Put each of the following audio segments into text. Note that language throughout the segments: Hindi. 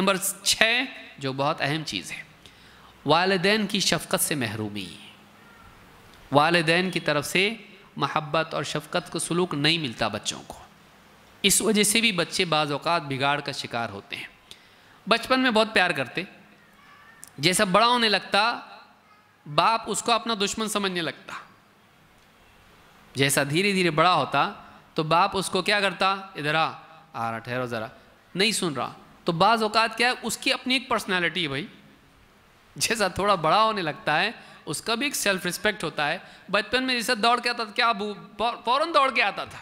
नंबर छः जो बहुत अहम चीज़ है वालदे की शफ़क़त से महरूमी वालदे की तरफ से महब्बत और शफ़क़त को सलूक नहीं मिलता बच्चों को इस वजह से भी बच्चे बाज़ात बिगाड़ का शिकार होते हैं बचपन में बहुत प्यार करते जैसा बड़ा होने लगता बाप उसको अपना दुश्मन समझने लगता जैसा धीरे धीरे बड़ा होता तो बाप उसको क्या करता इधर आ आ रहा ठहरो ज़रा नहीं सुन रहा तो बाज़ अवत क्या है उसकी अपनी एक पर्सनैलिटी है भाई जैसा थोड़ा बड़ा होने लगता है उसका भी एक सेल्फ रिस्पेक्ट होता है बचपन में जैसे दौड़ के आता था क्या फ़ौरन दौड़ के आता था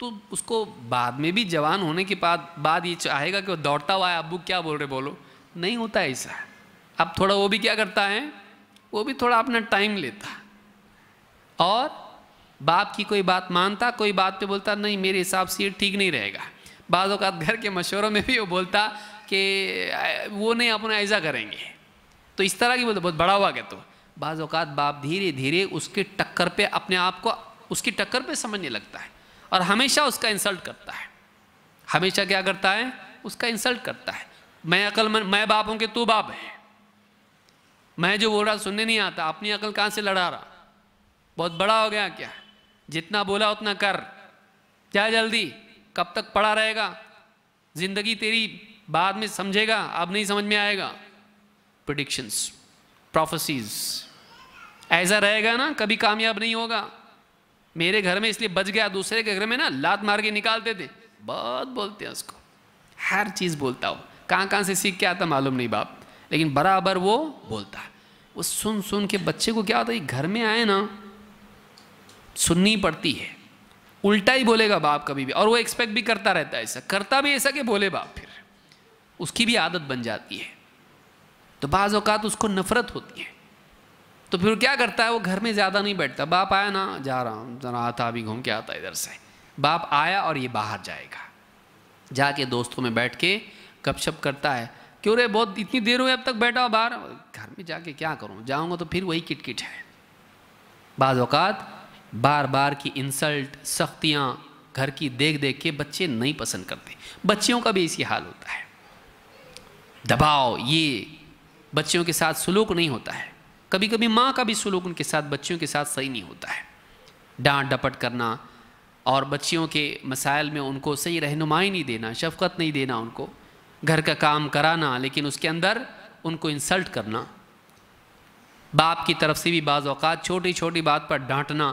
तो उसको बाद में भी जवान होने के बाद बाद ये चाहेगा कि वो दौड़ता हुआ है अबू क्या बोल रहे बोलो नहीं होता ऐसा अब थोड़ा वो भी क्या करता है वो भी थोड़ा अपना टाइम लेता और बाप की कोई बात मानता कोई बात पे बोलता नहीं मेरे हिसाब से ये ठीक नहीं रहेगा बाद घर के मशवरों में भी वो बोलता कि वो नहीं अपने ऐसा करेंगे तो इस तरह की बोलते बहुत बड़ा हुआ कहते तो बाज़ अवत बाप धीरे धीरे उसके टक्कर पे अपने आप को उसकी टक्कर पे समझने लगता है और हमेशा उसका इंसल्ट करता है हमेशा क्या करता है उसका इंसल्ट करता है मैं मन, मैं बाप हूँ कि तू बाप है मैं जो बोल रहा सुनने नहीं आता अपनी अकल कहाँ से लड़ा रहा बहुत बड़ा हो गया क्या जितना बोला उतना कर क्या जल्दी कब तक पड़ा रहेगा जिंदगी तेरी बाद में समझेगा अब नहीं समझ में आएगा प्रडिक्शंस प्रोफेसीज ऐसा रहेगा ना कभी कामयाब नहीं होगा मेरे घर में इसलिए बच गया दूसरे के घर में ना लात मार के निकालते थे बहुत बोलते हैं उसको हर चीज़ बोलता हो कहाँ कहाँ से सीख के आता मालूम नहीं बाप लेकिन बराबर वो बोलता है वो सुन सुन के बच्चे को क्या होता है घर में आए ना सुननी पड़ती है उल्टा ही बोलेगा बाप कभी भी और वो एक्सपेक्ट भी करता रहता है ऐसा करता भी ऐसा कि बोले बाप फिर उसकी भी आदत बन जाती है तो बाज़ अवकात उसको नफ़रत होती है तो फिर क्या करता है वो घर में ज़्यादा नहीं बैठता बाप आया ना जा रहा हूँ जरा आता अभी घूम के आता इधर से बाप आया और ये बाहर जाएगा जाके दोस्तों में बैठ के गपशप करता है क्यों रे बहुत इतनी देर हुई अब तक बैठा हो बाहर घर में जाके क्या करूँ जाऊँगा तो फिर वही किटकिट है बाज़ अवकात बार बार की इंसल्ट सख्तियाँ घर की देख देख के बच्चे नहीं पसंद करते बच्चियों का भी इसी हाल होता है दबाव ये बच्चियों के साथ सुलूक नहीं होता है कभी कभी माँ का भी सुलूक उनके साथ बच्चियों के साथ सही नहीं होता है डांट डपट करना और बच्चियों के मसाइल में उनको सही रहनुमाई नहीं देना शफकत नहीं देना उनको घर का काम कराना लेकिन उसके अंदर उनको इंसल्ट करना बाप की तरफ से भी बाज़ अवत छोटी छोटी बात पर डांटना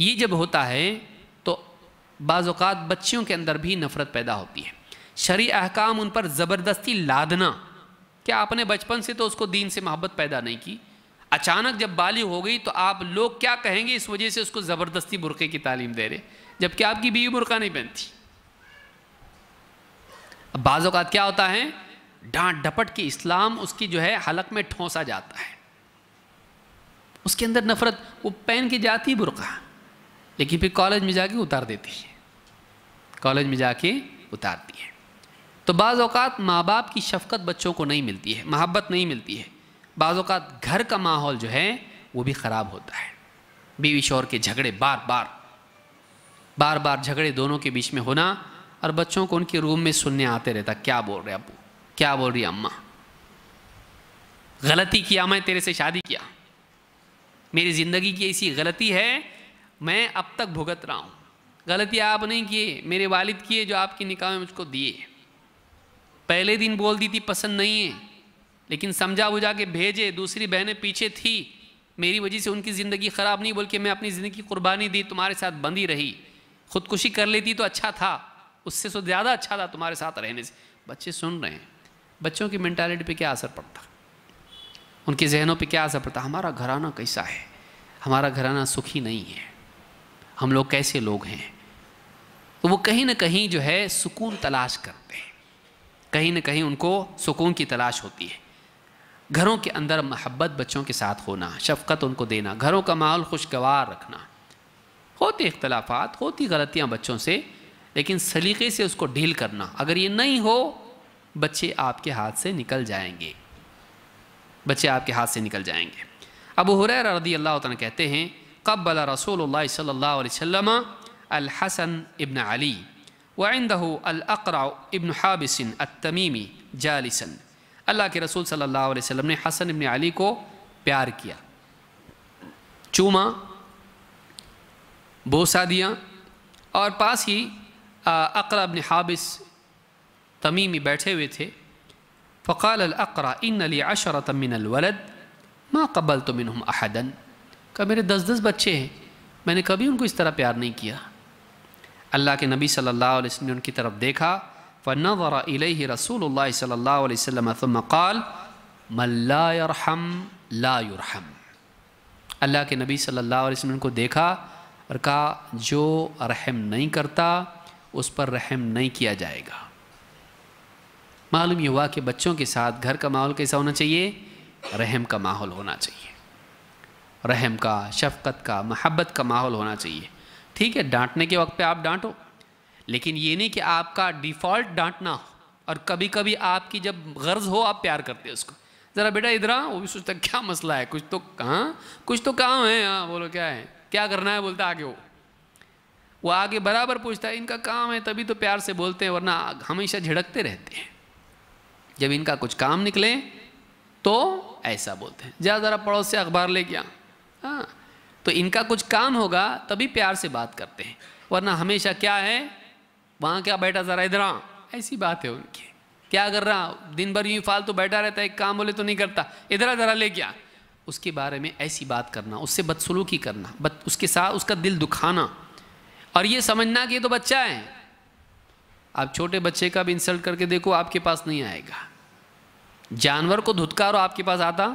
ये जब होता है तो बाज़ात बच्चियों के अंदर भी नफ़रत पैदा होती है शरी अहकाम उन पर ज़बरदस्ती लादना क्या आपने बचपन से तो उसको दीन से मोहब्बत पैदा नहीं की अचानक जब बाली हो गई तो आप लोग क्या कहेंगे इस वजह से उसको ज़बरदस्ती बुरक़े की तालीम दे रहे जबकि आपकी बीवी बुरका नहीं पहनती अब बाज़ात क्या होता है डांट डपट के इस्लाम उसकी जो है हलक में ठोंसा जाता है उसके अंदर नफ़रत वो पहन के जाती बुरका लेकिन फिर कॉलेज में जाके उतार देती है कॉलेज में जाके उतारती है तो बाज़ अवत माँ बाप की शफकत बच्चों को नहीं मिलती है मोहब्बत नहीं मिलती है बाज़ अवत घर का माहौल जो है वो भी ख़राब होता है बीवी शोर के झगड़े बार बार बार बार झगड़े दोनों के बीच में होना और बच्चों को उनके रूम में सुनने आते रहता क्या बोल रहे अबू क्या बोल रही अम्मा गलती किया मैं तेरे से शादी किया मेरी ज़िंदगी की ऐसी गलती है मैं अब तक भुगत रहा हूँ गलती आप नहीं किए मेरे वालिद किए जो आपकी निकाह में मुझको दिए पहले दिन बोल दी थी पसंद नहीं है लेकिन समझा बुझा के भेजे दूसरी बहनें पीछे थी मेरी वजह से उनकी ज़िंदगी ख़राब नहीं बोल के मैं अपनी ज़िंदगी कुर्बानी दी तुम्हारे साथ बंदी रही खुदकुशी कर लेती तो अच्छा था उससे तो ज़्यादा अच्छा था तुम्हारे साथ रहने से बच्चे सुन रहे हैं बच्चों की मैंटालिटी पर क्या असर पड़ता उनके जहनों पर क्या असर पड़ता हमारा घराना कैसा है हमारा घराना सुखी नहीं है हम लोग कैसे लोग हैं तो वो कहीं ना कहीं जो है सुकून तलाश करते हैं कहीं ना कहीं उनको सुकून की तलाश होती है घरों के अंदर महब्बत बच्चों के साथ होना शफकत उनको देना घरों का माहौल खुशगवार रखना होते इख्तलाफात होती गलतियाँ बच्चों से लेकिन सलीके से उसको डील करना अगर ये नहीं हो बच्चे आपके हाथ से निकल जाएंगे बच्चे आपके हाथ से निकल जाएंगे अब हुरैर रदी अल्लाह कहते हैं قبل رسول الله صلى الله عليه وسلم الحسن ابن علي وعنده الأقرع ابن حابس التميمي جالسا अल्लाह के रसूल सल्लल्लाहु अलैहि वसल्लम ने हसन इबन अली को प्यार किया चूमा बोसा दिया और पास ही अकरा इबन हाबिस तमीमी बैठे हुए थे फ़काल अकरा इन अली अशरतमिन वलद माँ कबल तो मिन अहदन कहा मेरे दस दस बच्चे हैं मैंने कभी उनको इस तरह प्यार नहीं किया अल्लाह के नबी सल्लल्लाहु अलैहि वसल्लम ने उनकी तरफ देखा फ़ना वरा रसूल सल्ला वसम कल मल्लाम लायरहम अल्लाह के नबी सल्लल्लाहु अलैहि वसल्लम को देखा और कहा जो रहम नहीं करता उस पर रहम नहीं किया जाएगा मालूम ये हुआ कि बच्चों के साथ घर का माहौल कैसा होना चाहिए रहम का माहौल होना चाहिए रहम का शफकत का महब्बत का माहौल होना चाहिए ठीक है डांटने के वक्त पे आप डांटो लेकिन ये नहीं कि आपका डिफ़ॉल्ट डांटना हो और कभी कभी आपकी जब गर्ज हो आप प्यार करते हो उसको ज़रा बेटा इधर आ वो भी सोचता क्या मसला है कुछ तो कहाँ कुछ तो काम है हाँ बोलो क्या है क्या करना है बोलता आगे वो वो आगे बराबर पूछता है इनका काम है तभी तो प्यार से बोलते हैं वरना हमेशा झिड़कते रहते हैं जब इनका कुछ काम निकले तो ऐसा बोलते हैं जा ज़रा पड़ोस से अखबार लेके आ हाँ तो इनका कुछ काम होगा तभी प्यार से बात करते हैं वरना हमेशा क्या है वहाँ क्या बैठा ज़रा इधर आ ऐसी बात है उनकी क्या कर रहा दिन भर यूँ फालतू तो बैठा रहता है काम बोले तो नहीं करता इधर ज़रा ले क्या उसके बारे में ऐसी बात करना उससे बदसलूकी करना बत, उसके साथ उसका दिल दुखाना और ये समझना कि तो बच्चा है आप छोटे बच्चे का भी इंसल्ट करके देखो आपके पास नहीं आएगा जानवर को धुतकार आपके पास आता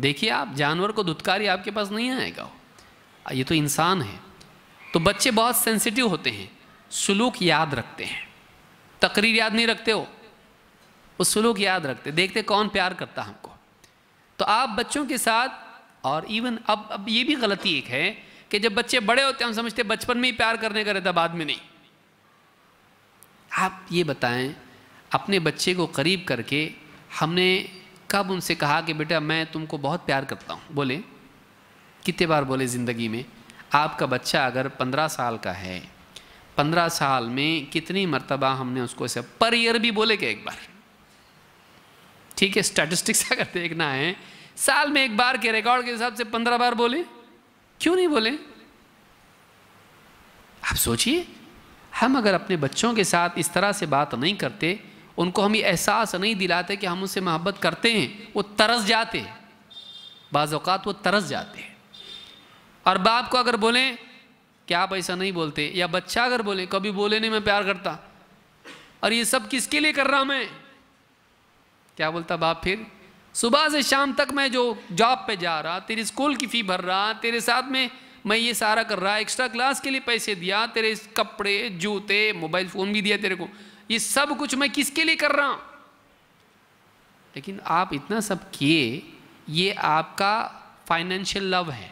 देखिए आप जानवर को धुतकारी आपके पास नहीं आएगा ये तो इंसान है तो बच्चे बहुत सेंसिटिव होते हैं सुलूक याद रखते हैं तकरीर याद नहीं रखते हो वो सुलूक याद रखते देखते कौन प्यार करता हमको तो आप बच्चों के साथ और इवन अब अब ये भी गलती एक है कि जब बच्चे बड़े होते हैं हम समझते बचपन में ही प्यार करने का रहता बाद में नहीं आप ये बताएं अपने बच्चे को करीब करके हमने कब उनसे कहा कि बेटा मैं तुमको बहुत प्यार करता हूँ बोले कितने बार बोले ज़िंदगी में आपका बच्चा अगर पंद्रह साल का है पंद्रह साल में कितनी मरतबा हमने उसको ऐसे पर ईयर भी बोले क्या एक बार ठीक है स्टैटिस्टिक्स अगर देखना है साल में एक बार के रिकॉर्ड के हिसाब से पंद्रह बार बोले क्यों नहीं बोले आप सोचिए हम अगर अपने बच्चों के साथ इस तरह से बात नहीं करते उनको हम ये एहसास नहीं दिलाते कि हम उनसे मोहब्बत करते हैं वो तरस जाते हैं बाज़ात वो तरस जाते हैं और बाप को अगर बोलें क्या आप ऐसा नहीं बोलते या बच्चा अगर बोले कभी बोले नहीं मैं प्यार करता और ये सब किसके लिए कर रहा मैं क्या बोलता बाप फिर सुबह से शाम तक मैं जो जॉब पे जा रहा तेरे स्कूल की फ़ी भर रहा तेरे साथ में मैं ये सारा कर रहा एक्स्ट्रा क्लास के लिए पैसे दिया तेरे कपड़े जूते मोबाइल फ़ोन भी दिया तेरे को ये सब कुछ मैं किसके लिए कर रहा हूं लेकिन आप इतना सब किए ये आपका फाइनेंशियल लव है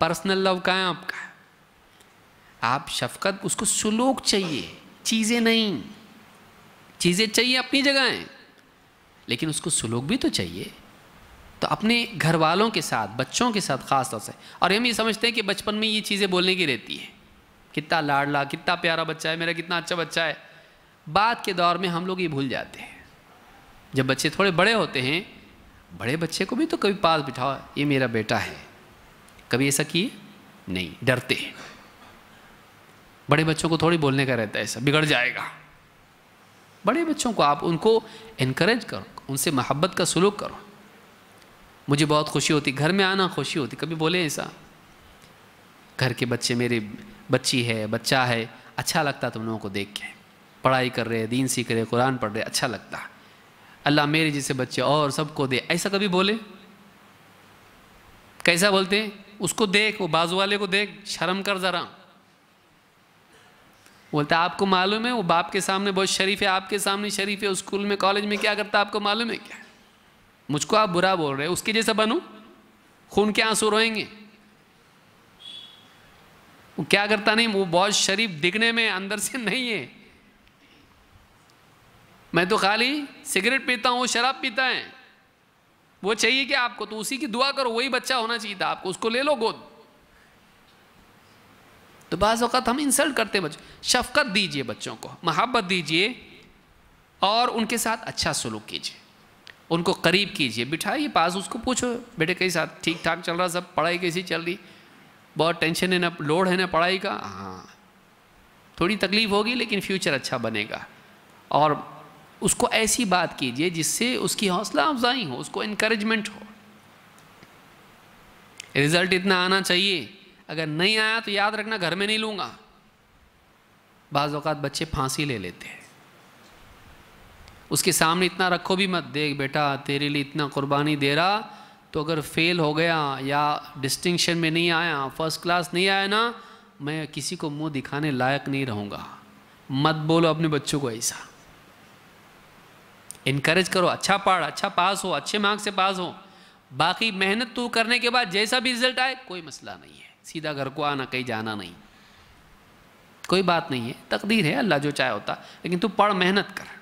पर्सनल लव का है आपका आप शफकत उसको सुलूक चाहिए चीज़ें नहीं चीज़ें चाहिए अपनी जगह लेकिन उसको सुलूक भी तो चाहिए तो अपने घर वालों के साथ बच्चों के साथ ख़ास तौर से और हम ये समझते हैं कि बचपन में ये चीज़ें बोलने की रहती है कितना लाडला कितना प्यारा बच्चा है मेरा कितना अच्छा बच्चा है बाद के दौर में हम लोग ये भूल जाते हैं जब बच्चे थोड़े बड़े होते हैं बड़े बच्चे को भी तो कभी पास बिठाओ ये मेरा बेटा है कभी ऐसा किए नहीं डरते हैं बड़े बच्चों को थोड़ी बोलने का रहता है ऐसा बिगड़ जाएगा बड़े बच्चों को आप उनको इनक्रेज करो उनसे मोहब्बत का सलूक करो मुझे बहुत खुशी होती घर में आना खुशी होती कभी बोले ऐसा घर के बच्चे मेरे बच्ची है बच्चा है अच्छा लगता तुम लोगों को देख के पढ़ाई कर रहे दीन सीख रहे कुरान पढ़ रहे अच्छा लगता है अल्लाह मेरे जैसे बच्चे और सबको दे ऐसा कभी बोले कैसा बोलते हैं उसको देख वो बाजू वाले को देख शर्म कर ज़रा बोलता आपको मालूम है वो बाप के सामने बहुत शरीफ है आपके सामने शरीफ है स्कूल में कॉलेज में क्या करता आपको मालूम है क्या मुझको आप बुरा बोल रहे उसके जैसा बनू खून के आंसू रोएंगे वो क्या करता नहीं वो बहुत शरीफ दिखने में अंदर से नहीं है मैं तो खाली सिगरेट पीता हूँ शराब पीता है वो चाहिए कि आपको तो उसी की दुआ करो वही बच्चा होना चाहिए था आपको उसको ले लो गोद तो बाज़ वक्त हम इंसल्ट करते बच्चों शफकत दीजिए बच्चों को मोहब्बत दीजिए और उनके साथ अच्छा सलूक कीजिए उनको करीब कीजिए बिठाइए पास उसको पूछो बेटे कई साथ ठीक ठाक चल रहा सब पढ़ाई कैसी चल रही बहुत टेंशन है ना लोड है ना पढ़ाई का हाँ थोड़ी तकलीफ़ होगी लेकिन फ्यूचर अच्छा बनेगा और उसको ऐसी बात कीजिए जिससे उसकी हौसला अफजाई हो उसको इनक्रेजमेंट हो रिज़ल्ट इतना आना चाहिए अगर नहीं आया तो याद रखना घर में नहीं लूँगा बाज़ अवत बच्चे फांसी ले लेते हैं उसके सामने इतना रखो भी मत देख बेटा तेरे लिए इतना कुर्बानी दे रहा तो अगर फेल हो गया या डिस्टिंक्शन में नहीं आया फर्स्ट क्लास नहीं आया ना मैं किसी को मुंह दिखाने लायक नहीं रहूँगा मत बोलो अपने बच्चों को ऐसा इनक्रेज करो अच्छा पढ़ अच्छा पास हो अच्छे मार्क्स से पास हो बाकी मेहनत तू तो करने के बाद जैसा भी रिजल्ट आए कोई मसला नहीं है सीधा घर को आना कहीं जाना नहीं कोई बात नहीं है तकदीर है अल्लाह जो चाहे होता लेकिन तू पढ़ मेहनत कर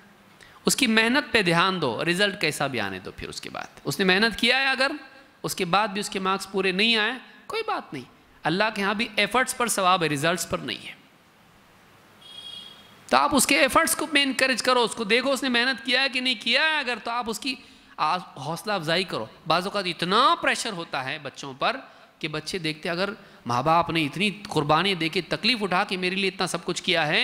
उसकी मेहनत पे ध्यान दो रिजल्ट कैसा भी आने दो फिर उसके बाद उसने मेहनत किया है अगर उसके बाद भी उसके मार्क्स पूरे नहीं आए कोई बात नहीं अल्लाह के यहाँ भी एफर्ट्स पर सवाब है रिजल्ट्स पर नहीं है तो आप उसके एफर्ट्स को मैं इंकरेज करो उसको देखो उसने मेहनत किया है कि नहीं किया है अगर तो आप उसकी हौसला अफजाई करो बाज़ अवत इतना प्रेशर होता है बच्चों पर कि बच्चे देखते अगर माँ बाप ने इतनी कुर्बानी दे के तकलीफ़ उठा कि मेरे लिए इतना सब कुछ किया है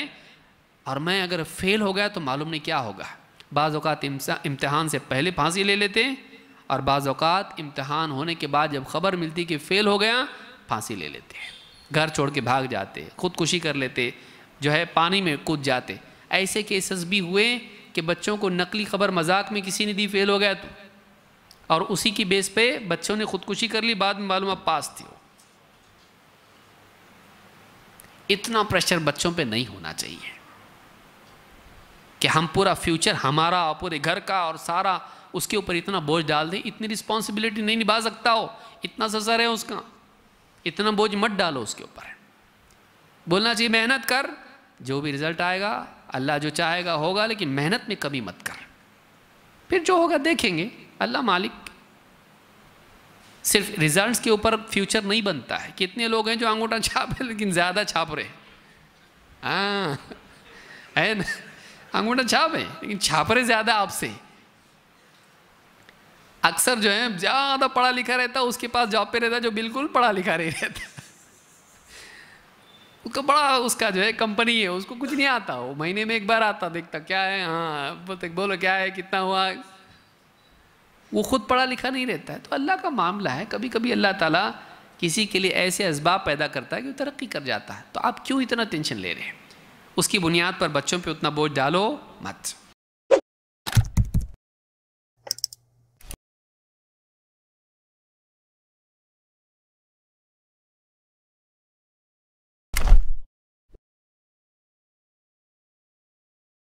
और मैं अगर फेल हो गया तो मालूम नहीं क्या होगा बाज़ अवत इम्तहान से पहले फांसी ले लेते और बाज़ अवत इम्तहान होने के बाद जब खबर मिलती कि फ़ेल हो गया फांसी ले लेते हैं घर छोड़ के भाग जाते खुदकुशी कर लेते जो है पानी में कूद जाते ऐसे केसेस भी हुए कि बच्चों को नकली खबर मजाक में किसी ने दी फेल हो गया तो और उसी की बेस पे बच्चों ने खुदकुशी कर ली बाद में मालूम आप पास थी इतना प्रेशर बच्चों पे नहीं होना चाहिए कि हम पूरा फ्यूचर हमारा और पूरे घर का और सारा उसके ऊपर इतना बोझ डाल दें इतनी रिस्पॉन्सिबिलिटी नहीं निभा सकता हो इतना ससर है उसका इतना बोझ मत डालो उसके ऊपर बोलना चाहिए मेहनत कर जो भी रिज़ल्ट आएगा अल्लाह जो चाहेगा होगा लेकिन मेहनत में कमी मत कर फिर जो होगा देखेंगे अल्लाह मालिक सिर्फ रिजल्ट्स के ऊपर फ्यूचर नहीं बनता है कितने लोग हैं जो अंगूठा छाप लेकिन ज़्यादा छाप रहे हाँ है ना अंगूठा छाप है लेकिन छाप रहे ज़्यादा आपसे अक्सर जो है ज़्यादा पढ़ा लिखा रहता उसके पास जॉब पे रहता जो बिल्कुल पढ़ा लिखा नहीं रहता उसका बड़ा उसका जो है कंपनी है उसको कुछ नहीं आता वो महीने में एक बार आता देखता क्या है हाँ बोलते तो बोलो क्या है कितना हुआ वो खुद पढ़ा लिखा नहीं रहता है तो अल्लाह का मामला है कभी कभी अल्लाह ताला किसी के लिए ऐसे इसबाब पैदा करता है कि वो तरक्की कर जाता है तो आप क्यों इतना टेंशन ले रहे हैं उसकी बुनियाद पर बच्चों पर उतना बोझ डालो मत